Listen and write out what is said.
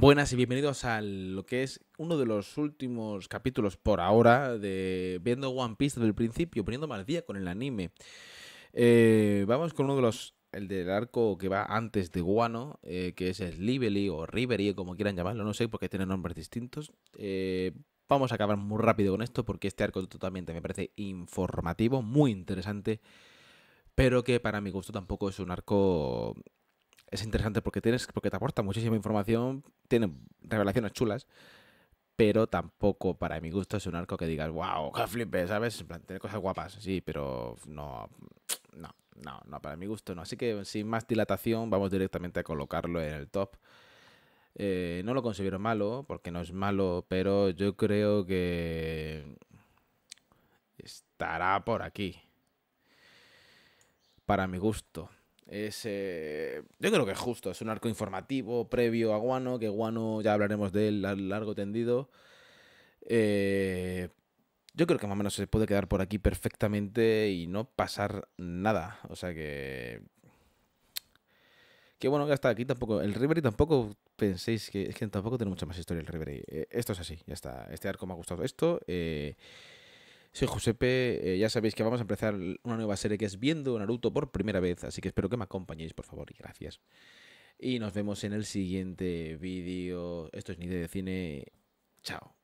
Buenas y bienvenidos a lo que es uno de los últimos capítulos por ahora de viendo One Piece desde el principio, poniendo al día con el anime. Eh, vamos con uno de los, el del arco que va antes de Guano, eh, que es lively o Rivery, como quieran llamarlo, no sé, porque tiene nombres distintos. Eh, vamos a acabar muy rápido con esto porque este arco totalmente me parece informativo, muy interesante, pero que para mi gusto tampoco es un arco es interesante porque tienes porque te aporta muchísima información tiene revelaciones chulas, pero tampoco para mi gusto es un arco que digas, wow, qué flipe, ¿sabes? En plan, tiene cosas guapas, sí, pero no, no, no, no, para mi gusto no. Así que sin más dilatación, vamos directamente a colocarlo en el top. Eh, no lo considero malo, porque no es malo, pero yo creo que estará por aquí. Para mi gusto. Es, eh, yo creo que es justo, es un arco informativo previo a Guano, que Guano ya hablaremos de él a largo tendido. Eh, yo creo que más o menos se puede quedar por aquí perfectamente y no pasar nada. O sea que... Que bueno, ya está aquí tampoco. El Ribery tampoco penséis que... Es que tampoco tiene mucha más historia el River eh, esto es así, ya está. Este arco me ha gustado esto. Sí, Josepe, eh, ya sabéis que vamos a empezar una nueva serie que es Viendo Naruto por primera vez, así que espero que me acompañéis, por favor, y gracias. Y nos vemos en el siguiente vídeo. Esto es Ni de Cine. Chao.